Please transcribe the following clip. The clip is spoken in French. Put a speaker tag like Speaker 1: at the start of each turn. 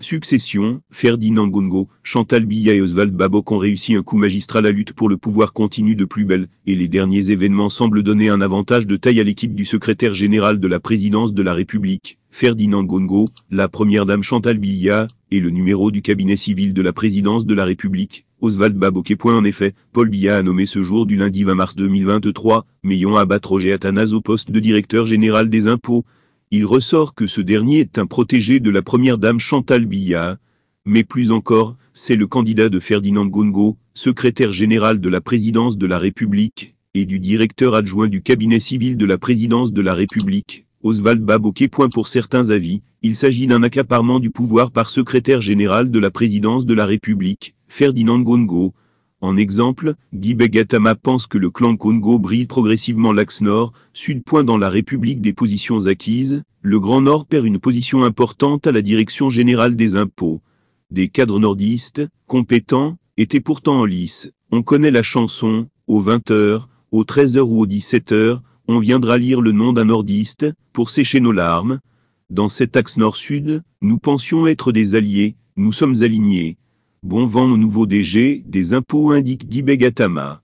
Speaker 1: Succession, Ferdinand Gongo, Chantal Billa et Oswald Babok ont réussi un coup magistral à lutte pour le pouvoir continue de plus belle, et les derniers événements semblent donner un avantage de taille à l'équipe du secrétaire général de la présidence de la République, Ferdinand Gongo, la première dame Chantal Billa, et le numéro du cabinet civil de la présidence de la République, Oswald Babok. Point en effet, Paul Biya a nommé ce jour du lundi 20 mars 2023, Meillon Abat Roger atanas au poste de directeur général des impôts, il ressort que ce dernier est un protégé de la première dame Chantal Biya. mais plus encore, c'est le candidat de Ferdinand Gongo, secrétaire général de la présidence de la République, et du directeur adjoint du cabinet civil de la présidence de la République, Oswald Point Pour certains avis, il s'agit d'un accaparement du pouvoir par secrétaire général de la présidence de la République, Ferdinand Gongo, en exemple, Guy Begatama pense que le clan Congo brille progressivement l'axe nord, sud point dans la République des positions acquises, le Grand Nord perd une position importante à la Direction Générale des Impôts. Des cadres nordistes, compétents, étaient pourtant en lice. On connaît la chanson, aux 20h, aux 13h ou aux 17h, on viendra lire le nom d'un nordiste, pour sécher nos larmes. Dans cet axe nord-sud, nous pensions être des alliés, nous sommes alignés, Bon vent au nouveau DG des impôts indique Dibegatama.